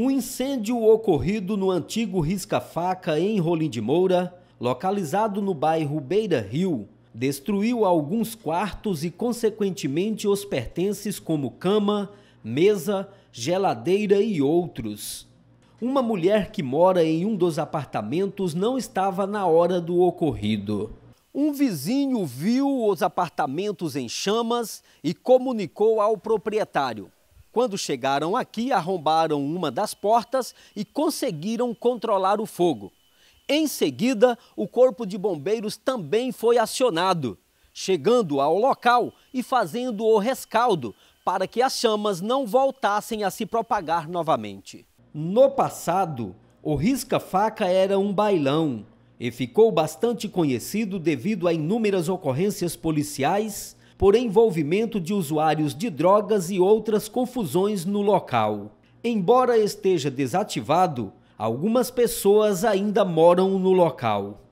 Um incêndio ocorrido no antigo Risca-Faca, em Rolim de Moura, localizado no bairro Beira Rio, destruiu alguns quartos e, consequentemente, os pertences como cama, mesa, geladeira e outros. Uma mulher que mora em um dos apartamentos não estava na hora do ocorrido. Um vizinho viu os apartamentos em chamas e comunicou ao proprietário. Quando chegaram aqui, arrombaram uma das portas e conseguiram controlar o fogo. Em seguida, o Corpo de Bombeiros também foi acionado, chegando ao local e fazendo o rescaldo para que as chamas não voltassem a se propagar novamente. No passado, o risca-faca era um bailão e ficou bastante conhecido devido a inúmeras ocorrências policiais por envolvimento de usuários de drogas e outras confusões no local. Embora esteja desativado, algumas pessoas ainda moram no local.